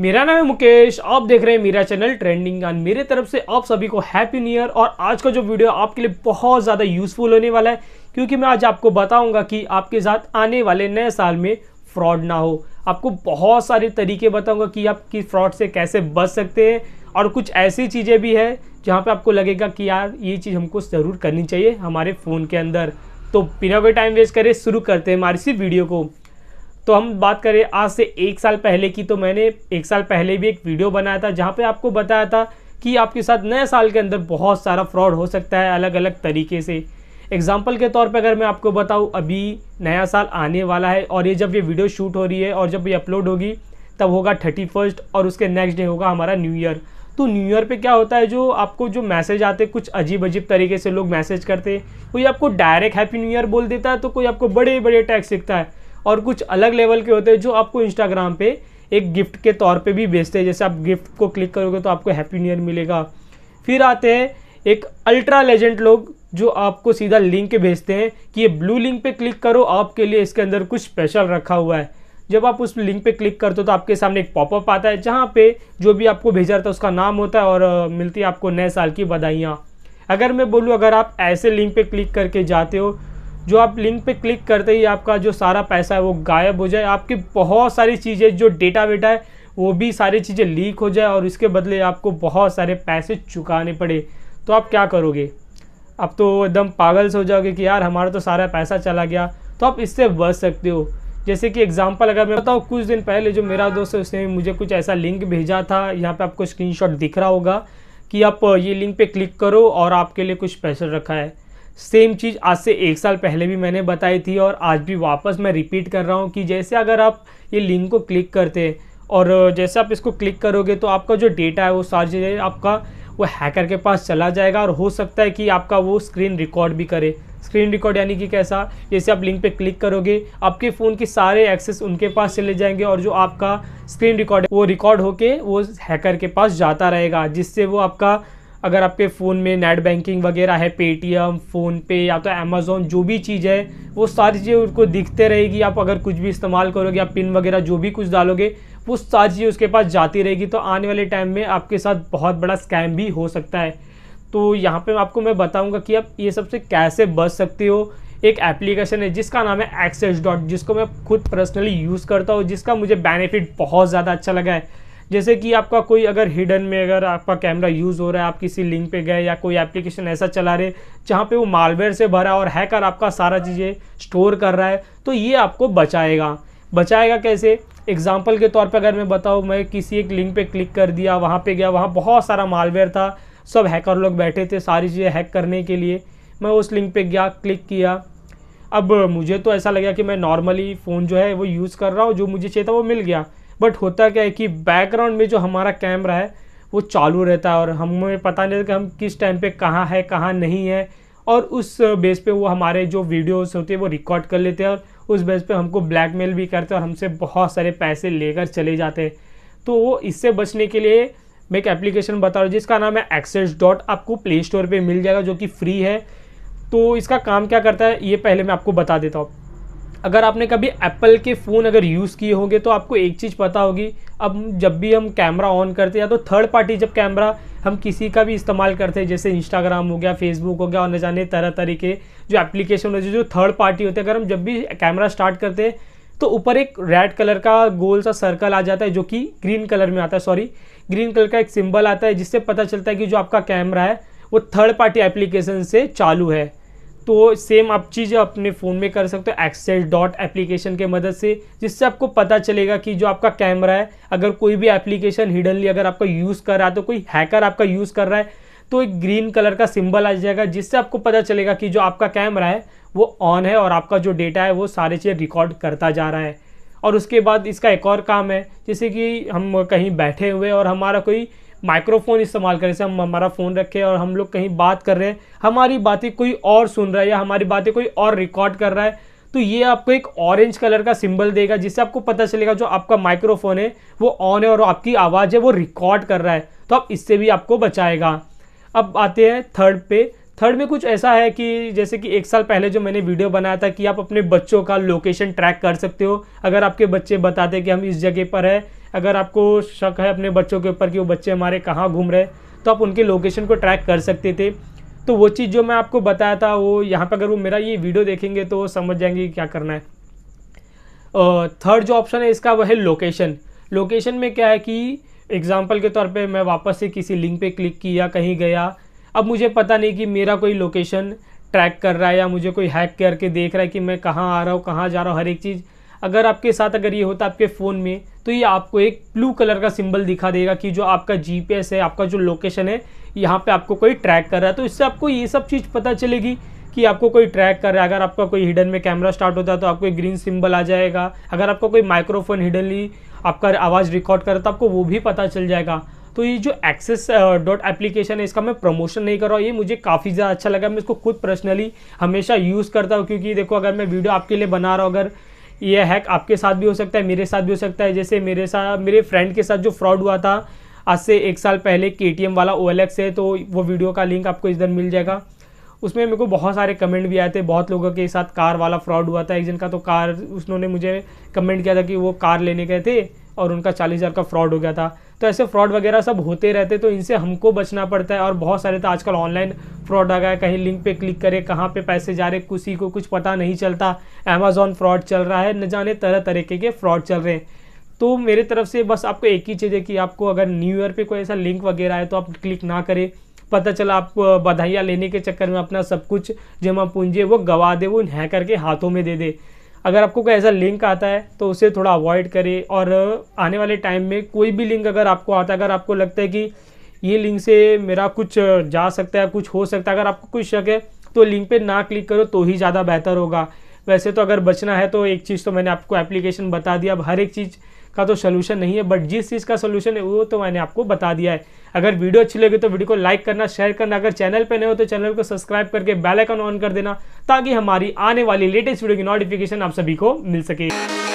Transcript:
मेरा नाम है मुकेश आप देख रहे हैं मेरा चैनल ट्रेंडिंग गान मेरे तरफ से आप सभी को हैप्पी न्यू ईयर और आज का जो वीडियो आपके लिए बहुत ज़्यादा यूज़फुल होने वाला है क्योंकि मैं आज आपको बताऊंगा कि आपके साथ आने वाले नए साल में फ्रॉड ना हो आपको बहुत सारे तरीके बताऊंगा कि आप किस फ्रॉड से कैसे बच सकते हैं और कुछ ऐसी चीज़ें भी है जहाँ पर आपको लगेगा कि यार ये चीज़ हमको ज़रूर करनी चाहिए हमारे फ़ोन के अंदर तो बिना कोई टाइम वेस्ट करें शुरू करते हैं हमारी इसी वीडियो को तो हम बात करें आज से एक साल पहले की तो मैंने एक साल पहले भी एक वीडियो बनाया था जहाँ पर आपको बताया था कि आपके साथ नए साल के अंदर बहुत सारा फ्रॉड हो सकता है अलग अलग तरीके से एग्जाम्पल के तौर पर अगर मैं आपको बताऊँ अभी नया साल आने वाला है और ये जब ये वीडियो शूट हो रही है और जब ये अपलोड होगी तब होगा थर्टी फर्स्ट और उसके नेक्स्ट डे होगा हमारा न्यू ईयर तो न्यू ईयर पे क्या होता है जो आपको जो मैसेज आते हैं कुछ अजीब अजीब तरीके से लोग मैसेज करते कोई आपको डायरेक्ट हैप्पी न्यू ईयर बोल देता है तो कोई आपको बड़े बड़े टैक्स लिखता है और कुछ अलग लेवल के होते हैं जो आपको इंस्टाग्राम पे एक गिफ्ट के तौर पे भी बेचते हैं जैसे आप गिफ्ट को क्लिक करोगे तो आपको हैप्पी न्यू ईयर मिलेगा फिर आते हैं एक अल्ट्रा लेजेंड लोग जो आपको सीधा लिंक भेजते हैं कि ये ब्लू लिंक पे क्लिक करो आपके लिए इसके अंदर कुछ स्पेशल रखा हुआ है जब आप उस लिंक पे क्लिक करते हो तो आपके सामने एक पॉपअप आता है जहाँ पे जो भी आपको भेजा रहता है उसका नाम होता है और मिलती है आपको नए साल की बधाइयाँ अगर मैं बोलूँ अगर आप ऐसे लिंक पे क्लिक करके जाते हो जो आप लिंक पे क्लिक करते ही आपका जो सारा पैसा है वो गायब हो जाए आपकी बहुत सारी चीज़ें जो डेटा वेटा है वो भी सारी चीज़ें लीक हो जाए और इसके बदले आपको बहुत सारे पैसे चुकाने पड़े तो आप क्या करोगे आप तो एकदम पागल से हो जाओगे कि यार हमारा तो सारा पैसा चला गया तो आप इससे बच सकते हो जैसे कि एग्जांपल अगर मैं बताऊँ कुछ दिन पहले जो मेरा दोस्त है उसने मुझे कुछ ऐसा लिंक भेजा था यहाँ पे आपको स्क्रीनशॉट दिख रहा होगा कि आप ये लिंक पे क्लिक करो और आपके लिए कुछ पैसे रखा है सेम चीज़ आज से एक साल पहले भी मैंने बताई थी और आज भी वापस मैं रिपीट कर रहा हूँ कि जैसे अगर आप ये लिंक को क्लिक करते और जैसे आप इसको क्लिक करोगे तो आपका जो डेटा है वो सारी चीज़ें आपका वो हैकर के पास चला जाएगा और हो सकता है कि आपका वो स्क्रीन रिकॉर्ड भी करे स्क्रीन रिकॉर्ड यानी कि कैसा जैसे आप लिंक पे क्लिक करोगे आपके फ़ोन के सारे एक्सेस उनके पास चले जाएंगे और जो आपका स्क्रीन रिकॉर्ड वो रिकॉर्ड होके वो हैकर के पास जाता रहेगा जिससे वो आपका अगर आपके फ़ोन में नेट बैंकिंग वगैरह है पेटीएम फ़ोनपे या तो अमेज़ोन जो भी चीज़ है वो सारी चीज़ें उनको दिखते रहेगी आप अगर कुछ भी इस्तेमाल करोगे या पिन वगैरह जो भी कुछ डालोगे वो सारी चीज़ें उसके पास जाती रहेगी तो आने वाले टाइम में आपके साथ बहुत बड़ा स्कैम भी हो सकता है तो यहाँ पर आपको मैं बताऊँगा कि आप ये सबसे कैसे बच सकते हो एक एप्लीकेशन है जिसका नाम है एक्सेस डॉट जिसको मैं खुद पर्सनली यूज़ करता हूँ जिसका मुझे बेनिफिट बहुत ज़्यादा अच्छा लगा है जैसे कि आपका कोई अगर हिडन में अगर आपका कैमरा यूज़ हो रहा है आप किसी लिंक पे गए या कोई एप्लीकेशन ऐसा चला रहे जहाँ पे वो मालवेयर से भरा और हैकर आपका सारा चीज़ें स्टोर कर रहा है तो ये आपको बचाएगा बचाएगा कैसे एग्जाम्पल के तौर पर अगर मैं बताऊँ मैं किसी एक लिंक पर क्लिक कर दिया वहाँ पर गया वहाँ बहुत सारा मालवेयर था सब हैकर लोग बैठे थे सारी चीज़ें हैक करने के लिए मैं उस लिंक पर गया क्लिक किया अब मुझे तो ऐसा लगा कि मैं नॉर्मली फ़ोन जो है वो यूज़ कर रहा हूँ जो मुझे चाहिए था वो मिल गया बट होता क्या है कि बैकग्राउंड में जो हमारा कैमरा है वो चालू रहता है और हमें पता नहीं कि हम किस टाइम पे कहाँ है कहाँ नहीं है और उस बेस पे वो हमारे जो वीडियोस होते हैं वो रिकॉर्ड कर लेते हैं और उस बेस पे हमको ब्लैकमेल भी करते हैं और हमसे बहुत सारे पैसे लेकर चले जाते हैं तो वो इससे बचने के लिए मैं एक एप्लीकेशन बता रहा हूँ जिसका नाम है एक्सेस डॉट आपको प्ले स्टोर पर मिल जाएगा जो कि फ्री है तो इसका काम क्या करता है ये पहले मैं आपको बता देता हूँ अगर आपने कभी एप्पल के फ़ोन अगर यूज़ किए होंगे तो आपको एक चीज़ पता होगी अब जब भी हम कैमरा ऑन करते हैं या तो थर्ड पार्टी जब कैमरा हम किसी का भी इस्तेमाल करते हैं जैसे इंस्टाग्राम हो गया फेसबुक हो गया और न जाने तरह तरह के जो एप्लीकेशन होते हैं जो थर्ड पार्टी होते हैं अगर हम जब भी कैमरा स्टार्ट करते हैं तो ऊपर एक रेड कलर का गोल सा सर्कल आ जाता है जो कि ग्रीन कलर में आता है सॉरी ग्रीन कलर का एक सिम्बल आता है जिससे पता चलता है कि जो आपका कैमरा है वो थर्ड पार्टी एप्लीकेशन से चालू है तो सेम आप चीज़ अपने फ़ोन में कर सकते हो एक्सेल डॉट एप्लीकेशन के मदद से जिससे आपको पता चलेगा कि जो आपका कैमरा है अगर कोई भी एप्लीकेशन हिडनली अगर आपका यूज़ कर रहा है तो कोई हैकर आपका यूज़ कर रहा है तो एक ग्रीन कलर का सिंबल आ जाएगा जिससे आपको पता चलेगा कि जो आपका कैमरा है वो ऑन है और आपका जो डेटा है वो सारे चीज़ रिकॉर्ड करता जा रहा है और उसके बाद इसका एक और काम है जैसे कि हम कहीं बैठे हुए और हमारा कोई माइक्रोफोन इस्तेमाल करें जैसे हम हमारा फ़ोन रखें और हम लोग कहीं बात कर रहे हैं हमारी बातें कोई और सुन रहा है या हमारी बातें कोई और रिकॉर्ड कर रहा है तो ये आपको एक ऑरेंज कलर का सिंबल देगा जिससे आपको पता चलेगा जो आपका माइक्रोफोन है वो ऑन है और आपकी आवाज़ है वो रिकॉर्ड कर रहा है तो आप इससे भी आपको बचाएगा अब आते हैं थर्ड पे थर्ड में कुछ ऐसा है कि जैसे कि एक साल पहले जो मैंने वीडियो बनाया था कि आप अपने बच्चों का लोकेशन ट्रैक कर सकते हो अगर आपके बच्चे बताते कि हम इस जगह पर हैं अगर आपको शक है अपने बच्चों के ऊपर कि वो बच्चे हमारे कहाँ घूम रहे तो आप उनके लोकेशन को ट्रैक कर सकते थे तो वो चीज़ जो मैं आपको बताया था वो यहाँ पर अगर वो मेरा ये वीडियो देखेंगे तो समझ जाएंगे क्या करना है थर्ड जो ऑप्शन है इसका वह है लोकेशन लोकेशन में क्या है कि एग्ज़ाम्पल के तौर पर मैं वापस से किसी लिंक पर क्लिक किया कहीं गया अब मुझे पता नहीं कि मेरा कोई लोकेशन ट्रैक कर रहा है या मुझे कोई हैक करके देख रहा है कि मैं कहाँ आ रहा हूँ कहाँ जा रहा हूँ हर एक चीज़ अगर आपके साथ अगर ये होता आपके फ़ोन में तो ये आपको एक ब्लू कलर का सिंबल दिखा देगा कि जो आपका जीपीएस है आपका जो लोकेशन है यहाँ पे आपको कोई ट्रैक कर रहा है तो इससे आपको ये सब चीज़ पता चलेगी कि आपको कोई ट्रैक कर रहा है अगर आपका कोई हिडन में कैमरा स्टार्ट होता है तो आपको ग्रीन सिंबल आ जाएगा अगर आपका कोई माइक्रोफोन हिडनली आपका आवाज़ रिकॉर्ड कर रहा तो आपको वो भी पता चल जाएगा तो ये जो एक्सेस डॉट एप्लीकेशन है इसका मैं प्रमोशन नहीं कर रहा हूँ ये मुझे काफ़ी ज़्यादा अच्छा लगा मैं इसको खुद पर्सनली हमेशा यूज़ करता हूँ क्योंकि देखो अगर मैं वीडियो आपके लिए बना रहा हूँ अगर यह हैक आपके साथ भी हो सकता है मेरे साथ भी हो सकता है जैसे मेरे साथ मेरे फ्रेंड के साथ जो फ्रॉड हुआ था आज से एक साल पहले के वाला ओ है तो वो वीडियो का लिंक आपको इधर मिल जाएगा उसमें मेरे को बहुत सारे कमेंट भी आए थे बहुत लोगों के साथ कार वाला फ्रॉड हुआ था एक जन का तो कार उसने मुझे कमेंट किया था कि वो कार लेने गए थे और उनका चालीस हज़ार का फ्रॉड हो गया था तो ऐसे फ्रॉड वगैरह सब होते रहते तो इनसे हमको बचना पड़ता है और बहुत सारे तो आजकल ऑनलाइन फ्रॉड आ गए कहीं लिंक पे क्लिक करें कहाँ पे पैसे जा रहे किसी को कुछ पता नहीं चलता अमेजोन फ्रॉड चल रहा है न जाने तरह तरीके के फ्रॉड चल रहे हैं तो मेरे तरफ से बस आपको एक ही चीज़ है कि आपको अगर न्यू ईयर पर कोई ऐसा लिंक वगैरह है तो आप क्लिक ना करें पता चला आप बधाइयाँ लेने के चक्कर में अपना सब कुछ जमा पूंजी वो गवा दे वो हैकर के हाथों में दे दे अगर आपको कोई ऐसा लिंक आता है तो उसे थोड़ा अवॉइड करें और आने वाले टाइम में कोई भी लिंक अगर आपको आता है अगर आपको लगता है कि ये लिंक से मेरा कुछ जा सकता है कुछ हो सकता है अगर आपको कोई शक है तो लिंक पे ना क्लिक करो तो ही ज़्यादा बेहतर होगा वैसे तो अगर बचना है तो एक चीज़ तो मैंने आपको एप्लीकेशन बता दिया अब हर एक चीज़ का तो सोल्यूशन नहीं है बट जिस चीज़ का सोल्यूशन है वो तो मैंने आपको बता दिया है अगर वीडियो अच्छी लगी तो वीडियो को लाइक करना शेयर करना अगर चैनल पर नए हो तो चैनल को सब्सक्राइब करके बेल आइकन ऑन कर देना ताकि हमारी आने वाली लेटेस्ट वीडियो की नोटिफिकेशन आप सभी को मिल सके